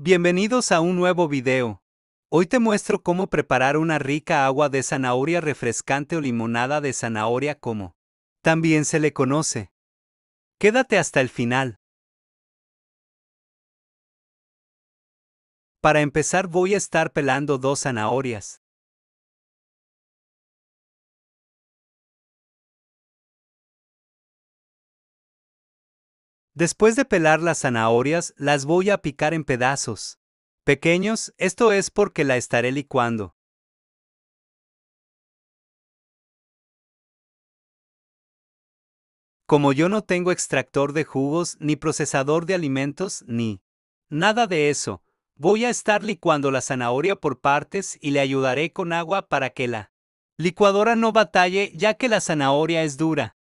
Bienvenidos a un nuevo video. Hoy te muestro cómo preparar una rica agua de zanahoria refrescante o limonada de zanahoria como también se le conoce. Quédate hasta el final. Para empezar voy a estar pelando dos zanahorias. Después de pelar las zanahorias, las voy a picar en pedazos. Pequeños, esto es porque la estaré licuando. Como yo no tengo extractor de jugos, ni procesador de alimentos, ni nada de eso, voy a estar licuando la zanahoria por partes y le ayudaré con agua para que la licuadora no batalle ya que la zanahoria es dura.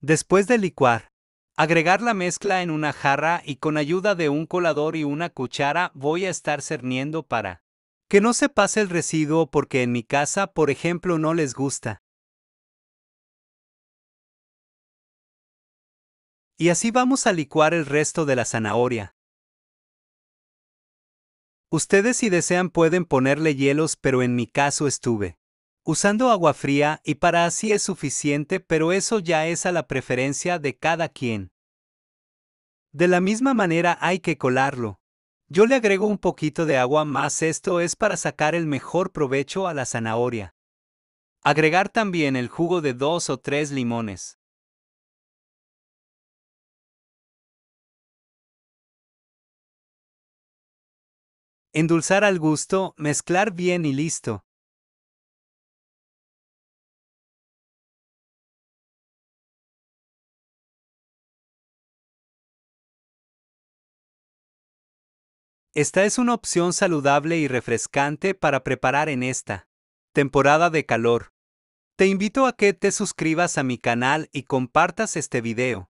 Después de licuar, agregar la mezcla en una jarra y con ayuda de un colador y una cuchara voy a estar cerniendo para que no se pase el residuo porque en mi casa, por ejemplo, no les gusta. Y así vamos a licuar el resto de la zanahoria. Ustedes si desean pueden ponerle hielos, pero en mi caso estuve usando agua fría y para así es suficiente, pero eso ya es a la preferencia de cada quien. De la misma manera hay que colarlo. Yo le agrego un poquito de agua más, esto es para sacar el mejor provecho a la zanahoria. Agregar también el jugo de dos o tres limones. Endulzar al gusto, mezclar bien y listo. Esta es una opción saludable y refrescante para preparar en esta temporada de calor. Te invito a que te suscribas a mi canal y compartas este video.